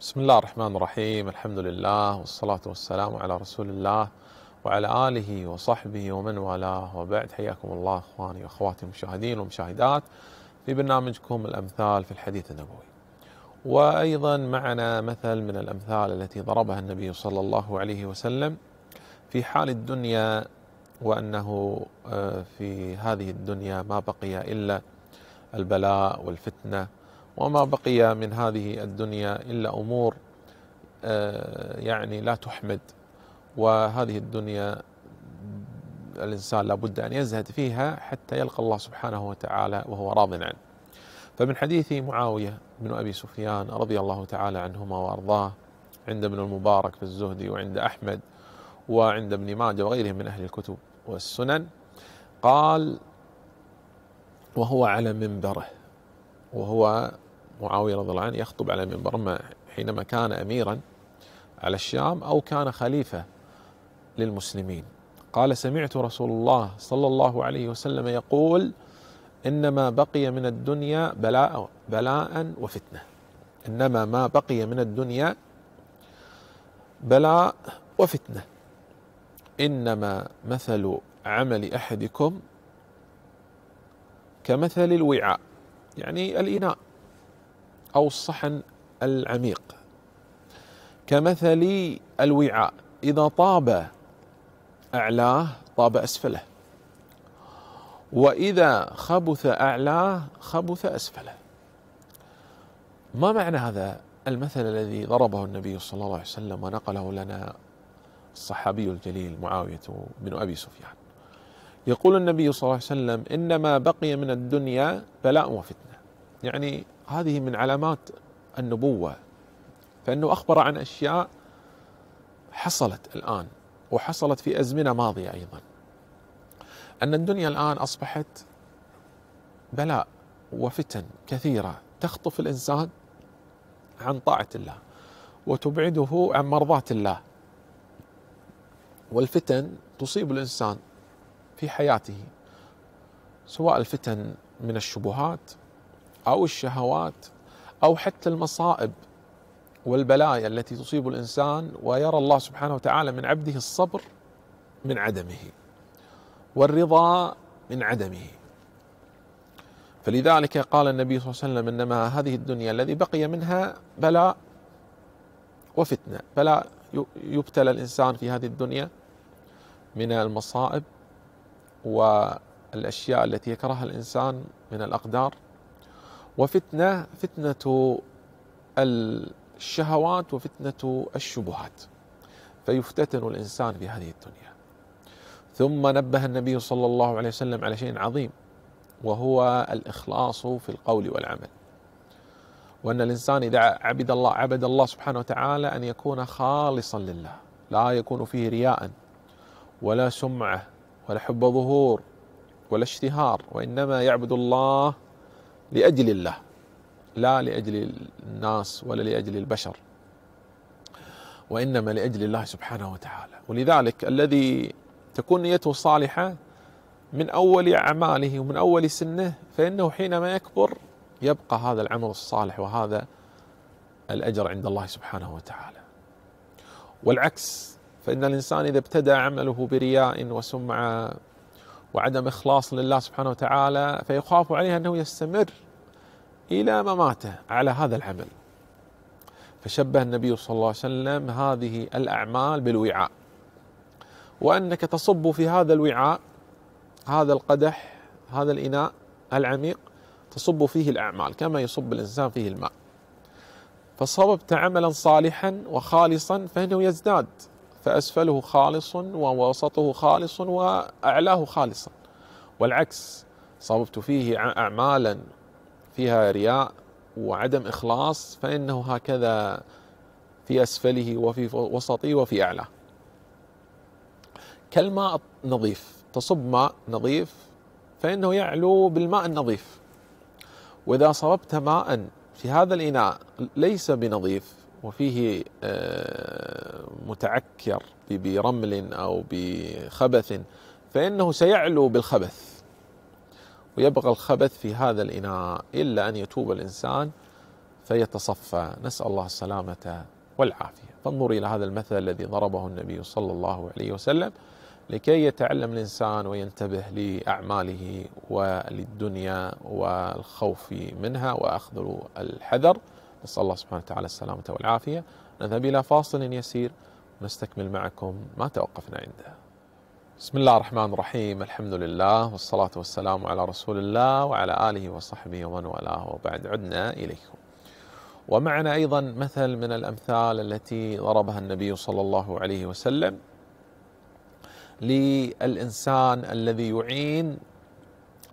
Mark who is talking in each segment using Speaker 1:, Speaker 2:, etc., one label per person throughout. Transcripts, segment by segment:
Speaker 1: بسم الله الرحمن الرحيم الحمد لله والصلاة والسلام على رسول الله وعلى آله وصحبه ومن والاه وبعد حياكم الله أخواني وأخواتي المشاهدين والمشاهدات في برنامجكم الأمثال في الحديث النبوي وأيضا معنا مثل من الأمثال التي ضربها النبي صلى الله عليه وسلم في حال الدنيا وأنه في هذه الدنيا ما بقي إلا البلاء والفتنة وما بقي من هذه الدنيا الا امور آه، يعني لا تحمد وهذه الدنيا الانسان لابد ان يزهد فيها حتى يلقى الله سبحانه وتعالى وهو راض عنه. فمن حديث معاويه بن ابي سفيان رضي الله تعالى عنهما وارضاه عند ابن المبارك في الزهد وعند احمد وعند ابن ماجه وغيرهم من اهل الكتب والسنن قال وهو على منبره وهو معاوية رضي الله عنه يخطب على منبر حينما كان أميرا على الشام أو كان خليفة للمسلمين قال سمعت رسول الله صلى الله عليه وسلم يقول إنما بقي من الدنيا بلاء, بلاء وفتنة إنما ما بقي من الدنيا بلاء وفتنة إنما مثل عمل أحدكم كمثل الوعاء يعني الإناء أو الصحن العميق كمثل الوعاء إذا طاب أعلاه طاب أسفله وإذا خبث أعلاه خبث أسفله ما معنى هذا المثل الذي ضربه النبي صلى الله عليه وسلم ونقله لنا الصحابي الجليل معاوية بن أبي سفيان يقول النبي صلى الله عليه وسلم إنما بقي من الدنيا بلاء وفتنة يعني هذه من علامات النبوة فأنه أخبر عن أشياء حصلت الآن وحصلت في أزمنة ماضية أيضا أن الدنيا الآن أصبحت بلاء وفتن كثيرة تخطف الإنسان عن طاعة الله وتبعده عن مرضاة الله والفتن تصيب الإنسان في حياته سواء الفتن من الشبهات او الشهوات او حتى المصائب والبلايا التي تصيب الانسان ويرى الله سبحانه وتعالى من عبده الصبر من عدمه والرضا من عدمه فلذلك قال النبي صلى الله عليه وسلم انما هذه الدنيا الذي بقي منها بلاء وفتنه بلاء يبتلى الانسان في هذه الدنيا من المصائب والاشياء التي يكرهها الانسان من الاقدار وفتنة فتنة الشهوات وفتنة الشبهات فيفتتن الإنسان في هذه الدنيا ثم نبه النبي صلى الله عليه وسلم على شيء عظيم وهو الإخلاص في القول والعمل وأن الإنسان إذا عبد الله عبد الله سبحانه وتعالى أن يكون خالصا لله لا يكون فيه رياء ولا سمعة ولا حب ظهور ولا اشتهار وإنما يعبد الله لأجل الله لا لأجل الناس ولا لأجل البشر وإنما لأجل الله سبحانه وتعالى ولذلك الذي تكون نيته صالحة من أول أعماله ومن أول سنه فإنه حينما يكبر يبقى هذا العمل الصالح وهذا الأجر عند الله سبحانه وتعالى والعكس فإن الإنسان إذا ابتدى عمله برياء وسمعة وعدم إخلاص لله سبحانه وتعالى فيخاف عليه أنه يستمر إلى مماته على هذا العمل فشبه النبي صلى الله عليه وسلم هذه الأعمال بالوعاء وأنك تصب في هذا الوعاء هذا القدح هذا الإناء العميق تصب فيه الأعمال كما يصب الإنسان فيه الماء فصببت عملا صالحا وخالصا فإنه يزداد فأسفله خالص ووسطه خالص وأعلاه خالصا والعكس صببت فيه أعمالا فيها رياء وعدم إخلاص فإنه هكذا في أسفله وفي وسطه وفي أعلاه كالماء النظيف تصب ماء نظيف فإنه يعلو بالماء النظيف وإذا صببت ماء في هذا الإناء ليس بنظيف وفيه آه، متعكر برمل أو بخبث فإنه سيعلو بالخبث ويبقى الخبث في هذا الإناء إلا أن يتوب الإنسان فيتصفى نسأل الله السلامة والعافية فانظر إلى هذا المثل الذي ضربه النبي صلى الله عليه وسلم لكي يتعلم الإنسان وينتبه لأعماله وللدنيا والخوف منها وأخذ الحذر نسأل الله سبحانه وتعالى السلامة والعافية نذهب إلى فاصل يسير نستكمل معكم ما توقفنا عنده بسم الله الرحمن الرحيم الحمد لله والصلاة والسلام على رسول الله وعلى آله وصحبه ومن والاه وبعد عدنا إليكم ومعنا أيضا مثل من الأمثال التي ضربها النبي صلى الله عليه وسلم للإنسان الذي يعين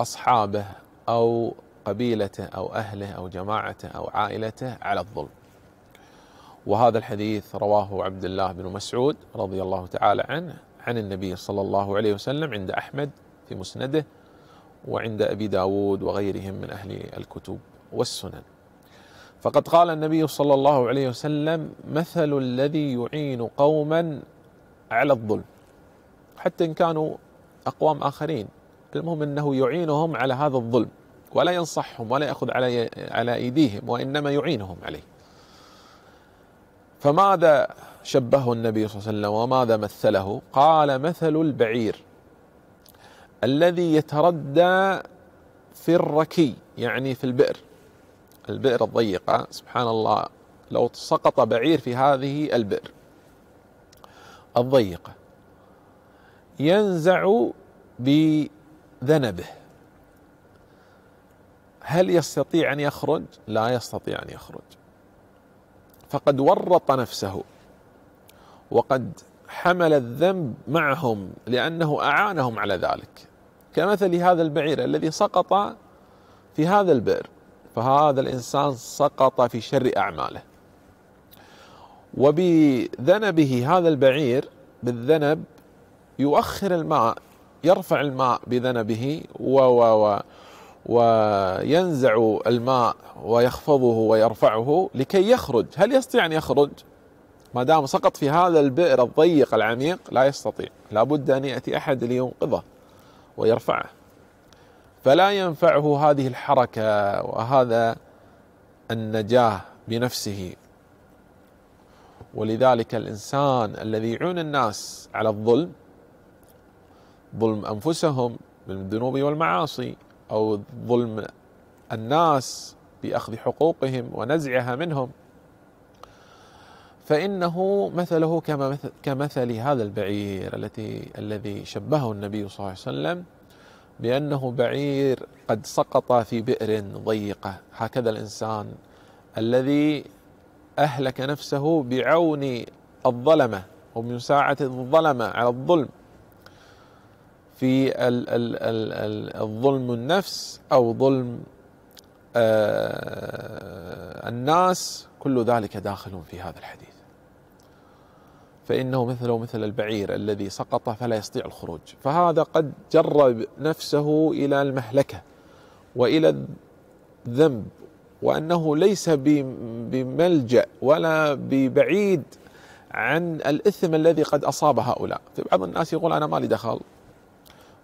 Speaker 1: أصحابه أو قبيلته أو أهله أو جماعته أو عائلته على الظلم وهذا الحديث رواه عبد الله بن مسعود رضي الله تعالى عنه عن النبي صلى الله عليه وسلم عند أحمد في مسنده وعند أبي داود وغيرهم من أهل الكتب والسنن فقد قال النبي صلى الله عليه وسلم مثل الذي يعين قوما على الظلم حتى إن كانوا أقوام آخرين المهم أنه يعينهم على هذا الظلم ولا ينصحهم ولا يأخذ على, على أيديهم وإنما يعينهم عليه فماذا شبهه النبي صلى الله عليه وسلم وماذا مثله قال مثل البعير الذي يتردى في الركي يعني في البئر البئر الضيقة سبحان الله لو سقط بعير في هذه البئر الضيقة ينزع بذنبه هل يستطيع أن يخرج؟ لا يستطيع أن يخرج فقد ورط نفسه وقد حمل الذنب معهم لانه اعانهم على ذلك كمثل هذا البعير الذي سقط في هذا البئر فهذا الانسان سقط في شر اعماله وبذنبه هذا البعير بالذنب يؤخر الماء يرفع الماء بذنبه و و و وينزع الماء ويخفضه ويرفعه لكي يخرج هل يستطيع أن يخرج؟ ما دام سقط في هذا البئر الضيق العميق لا يستطيع لابد أن يأتي أحد لينقذه ويرفعه فلا ينفعه هذه الحركة وهذا النجاة بنفسه ولذلك الإنسان الذي يعون الناس على الظلم ظلم أنفسهم بالذنوب والمعاصي او ظلم الناس باخذ حقوقهم ونزعها منهم فانه مثله كمثل, كمثل هذا البعير التي الذي شبهه النبي صلى الله عليه وسلم بانه بعير قد سقط في بئر ضيقه هكذا الانسان الذي اهلك نفسه بعون الظلمه ومساعده الظلمه على الظلم في الظلم النفس او ظلم آه، الناس كل ذلك داخل في هذا الحديث فانه مثله مثل البعير الذي سقط فلا يستطيع الخروج فهذا قد جرب نفسه الى المهلكه والى الذنب وانه ليس بملجا ولا ببعيد عن الاثم الذي قد اصاب هؤلاء، فبعض الناس يقول انا مالي دخل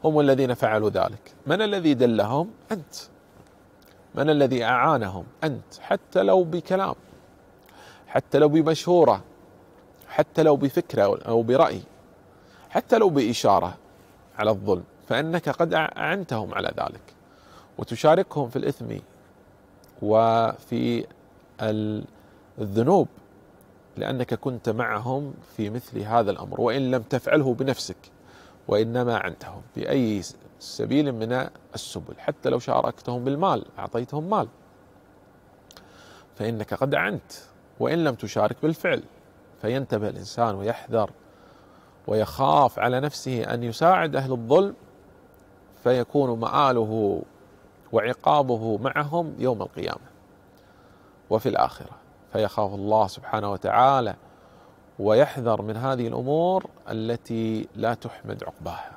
Speaker 1: هم الذين فعلوا ذلك من الذي دلهم أنت من الذي أعانهم أنت حتى لو بكلام حتى لو بمشهوره حتى لو بفكرة أو برأي حتى لو بإشارة على الظلم فإنك قد أعنتهم على ذلك وتشاركهم في الإثم وفي الذنوب لأنك كنت معهم في مثل هذا الأمر وإن لم تفعله بنفسك وإنما عندهم بأي سبيل من السبل حتى لو شاركتهم بالمال أعطيتهم مال فإنك قد عنت وإن لم تشارك بالفعل فينتبه الإنسان ويحذر ويخاف على نفسه أن يساعد أهل الظلم فيكون مآله وعقابه معهم يوم القيامة وفي الآخرة فيخاف الله سبحانه وتعالى ويحذر من هذه الامور التي لا تحمد عقباها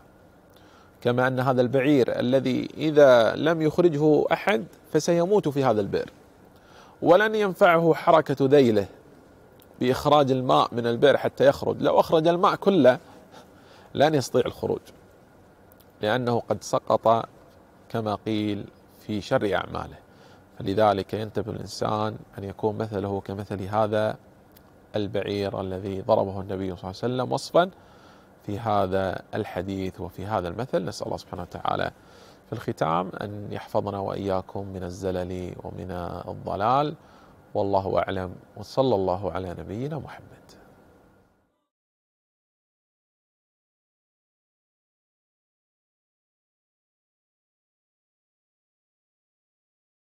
Speaker 1: كما ان هذا البعير الذي اذا لم يخرجه احد فسيموت في هذا البئر ولن ينفعه حركه ذيله باخراج الماء من البئر حتى يخرج لو اخرج الماء كله لن يستطيع الخروج لانه قد سقط كما قيل في شر اعماله فلذلك ينتبه الانسان ان يكون مثله كمثل هذا البعير الذي ضربه النبي صلى الله عليه وسلم وصفا في هذا الحديث وفي هذا المثل نسأل الله سبحانه وتعالى في الختام أن يحفظنا وإياكم من الزلل ومن الضلال والله أعلم وصلى الله على نبينا محمد